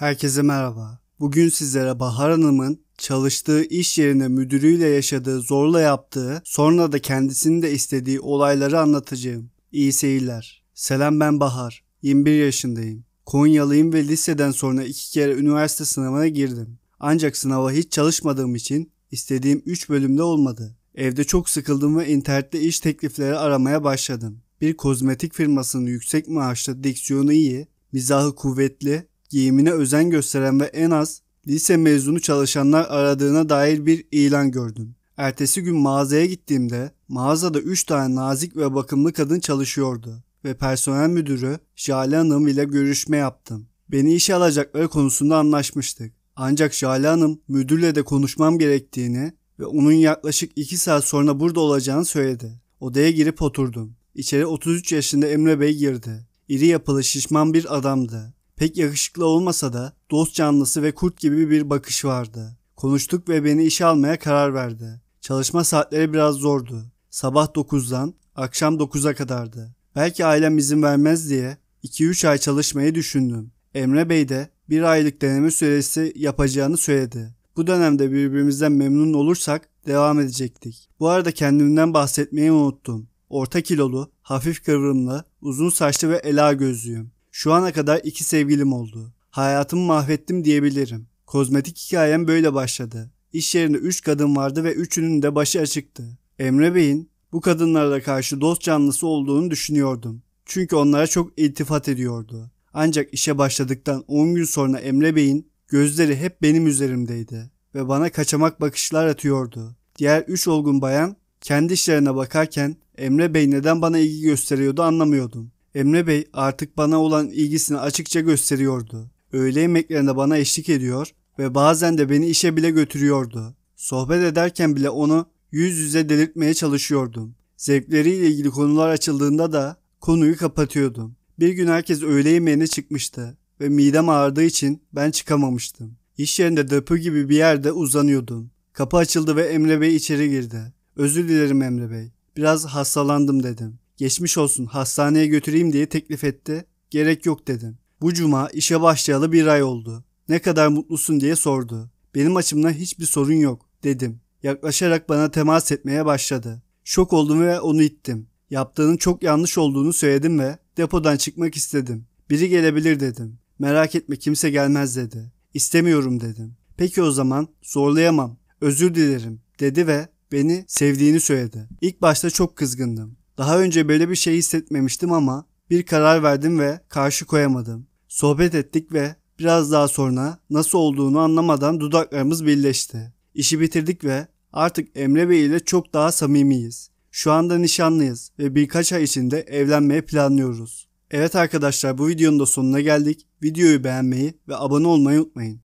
Herkese merhaba. Bugün sizlere Bahar Hanım'ın çalıştığı iş yerine müdürüyle yaşadığı zorla yaptığı sonra da kendisinin de istediği olayları anlatacağım. İyi seyirler. Selam ben Bahar. 21 yaşındayım. Konyalıyım ve liseden sonra iki kere üniversite sınavına girdim. Ancak sınava hiç çalışmadığım için istediğim 3 bölümde olmadı. Evde çok sıkıldım ve internette iş teklifleri aramaya başladım. Bir kozmetik firmasının yüksek maaşlı, diksiyonu iyi, mizahı kuvvetli giyimine özen gösteren ve en az lise mezunu çalışanlar aradığına dair bir ilan gördüm. Ertesi gün mağazaya gittiğimde mağazada 3 tane nazik ve bakımlı kadın çalışıyordu ve personel müdürü Jale Hanım ile görüşme yaptım. Beni işe alacakları konusunda anlaşmıştık. Ancak Jale Hanım müdürle de konuşmam gerektiğini ve onun yaklaşık 2 saat sonra burada olacağını söyledi. Odaya girip oturdum. İçeri 33 yaşında Emre Bey girdi. İri yapılı şişman bir adamdı. Pek yakışıklı olmasa da dost canlısı ve kurt gibi bir bakış vardı. Konuştuk ve beni işe almaya karar verdi. Çalışma saatleri biraz zordu. Sabah 9'dan akşam 9'a kadardı. Belki ailem izin vermez diye 2-3 ay çalışmayı düşündüm. Emre Bey de bir aylık deneme süresi yapacağını söyledi. Bu dönemde birbirimizden memnun olursak devam edecektik. Bu arada kendimden bahsetmeyi unuttum. Orta kilolu, hafif kıvrımlı, uzun saçlı ve ela gözlüyüm. Şu ana kadar iki sevgilim oldu. Hayatımı mahvettim diyebilirim. Kozmetik hikayem böyle başladı. İş yerinde üç kadın vardı ve üçünün de başı açıktı. Emre Bey'in bu kadınlara karşı dost canlısı olduğunu düşünüyordum. Çünkü onlara çok iltifat ediyordu. Ancak işe başladıktan 10 gün sonra Emre Bey'in gözleri hep benim üzerimdeydi ve bana kaçamak bakışlar atıyordu. Diğer üç olgun bayan kendi işlerine bakarken Emre Bey neden bana ilgi gösteriyordu anlamıyordum. Emre Bey artık bana olan ilgisini açıkça gösteriyordu. Öğle yemeklerinde bana eşlik ediyor ve bazen de beni işe bile götürüyordu. Sohbet ederken bile onu yüz yüze delirtmeye çalışıyordum. Zevkleriyle ilgili konular açıldığında da konuyu kapatıyordum. Bir gün herkes öğle yemeğine çıkmıştı ve midem ağrıdığı için ben çıkamamıştım. İş yerinde depo gibi bir yerde uzanıyordum. Kapı açıldı ve Emre Bey içeri girdi. Özür dilerim Emre Bey. Biraz hastalandım dedim. Geçmiş olsun hastaneye götüreyim diye teklif etti. Gerek yok dedim. Bu cuma işe başlayalı bir ay oldu. Ne kadar mutlusun diye sordu. Benim açımdan hiçbir sorun yok dedim. Yaklaşarak bana temas etmeye başladı. Şok oldum ve onu ittim. Yaptığının çok yanlış olduğunu söyledim ve depodan çıkmak istedim. Biri gelebilir dedim. Merak etme kimse gelmez dedi. İstemiyorum dedim. Peki o zaman zorlayamam. Özür dilerim dedi ve beni sevdiğini söyledi. İlk başta çok kızgındım. Daha önce böyle bir şey hissetmemiştim ama bir karar verdim ve karşı koyamadım. Sohbet ettik ve biraz daha sonra nasıl olduğunu anlamadan dudaklarımız birleşti. İşi bitirdik ve artık Emre Bey ile çok daha samimiyiz. Şu anda nişanlıyız ve birkaç ay içinde evlenmeye planlıyoruz. Evet arkadaşlar bu videonun da sonuna geldik. Videoyu beğenmeyi ve abone olmayı unutmayın.